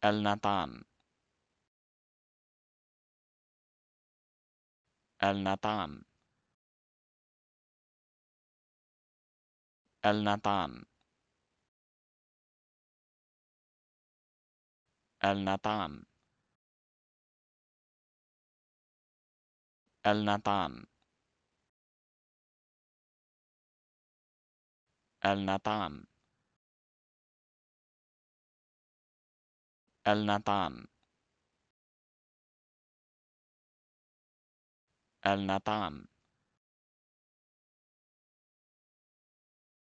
El Natan. El Natan. El Natan. El Natan. El Natan. El Natan. El Natan. El Natan. El Natan.